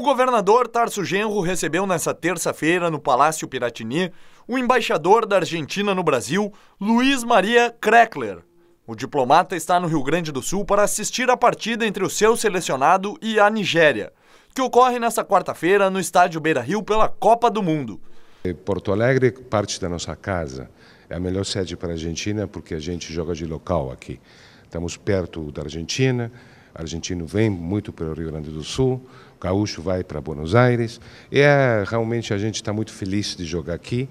O governador Tarso Genro recebeu nesta terça-feira, no Palácio Piratini, o embaixador da Argentina no Brasil, Luiz Maria Kreckler. O diplomata está no Rio Grande do Sul para assistir a partida entre o seu selecionado e a Nigéria, que ocorre nesta quarta-feira no estádio Beira Rio pela Copa do Mundo. Eh, Porto Alegre parte da nossa casa. É a melhor sede para a Argentina porque a gente joga de local aqui. Estamos perto da Argentina, argentino vem muito para o Rio Grande do Sul, o gaúcho vai para Buenos Aires. E é, realmente a gente está muito feliz de jogar aqui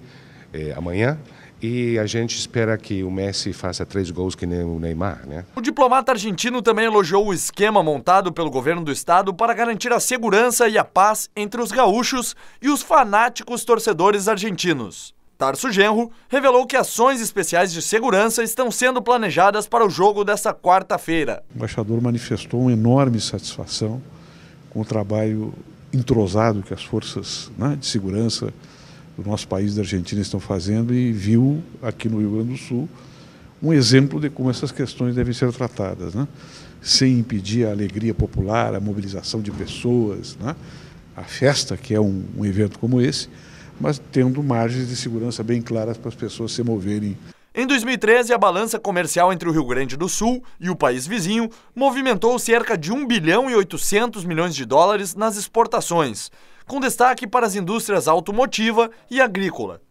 é, amanhã. E a gente espera que o Messi faça três gols que nem o Neymar, né? O diplomata argentino também elogiou o esquema montado pelo governo do estado para garantir a segurança e a paz entre os gaúchos e os fanáticos torcedores argentinos. Tarso Genro revelou que ações especiais de segurança estão sendo planejadas para o jogo desta quarta-feira. O embaixador manifestou uma enorme satisfação com o trabalho entrosado que as forças né, de segurança do nosso país, da Argentina, estão fazendo e viu aqui no Rio Grande do Sul um exemplo de como essas questões devem ser tratadas, né? sem impedir a alegria popular, a mobilização de pessoas, né? a festa, que é um, um evento como esse, mas tendo margens de segurança bem claras para as pessoas se moverem. Em 2013, a balança comercial entre o Rio Grande do Sul e o país vizinho movimentou cerca de 1 bilhão e 800 milhões de dólares nas exportações, com destaque para as indústrias automotiva e agrícola.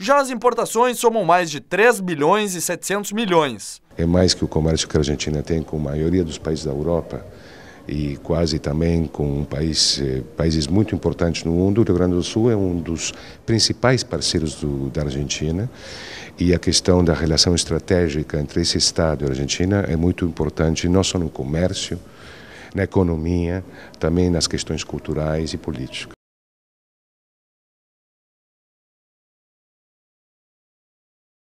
Já as importações somam mais de 3 bilhões e 700 milhões. É mais que o comércio que a Argentina tem com a maioria dos países da Europa e quase também com um país, eh, países muito importantes no mundo. O Rio Grande do Sul é um dos principais parceiros do, da Argentina e a questão da relação estratégica entre esse Estado e a Argentina é muito importante, não só no comércio, na economia, também nas questões culturais e políticas.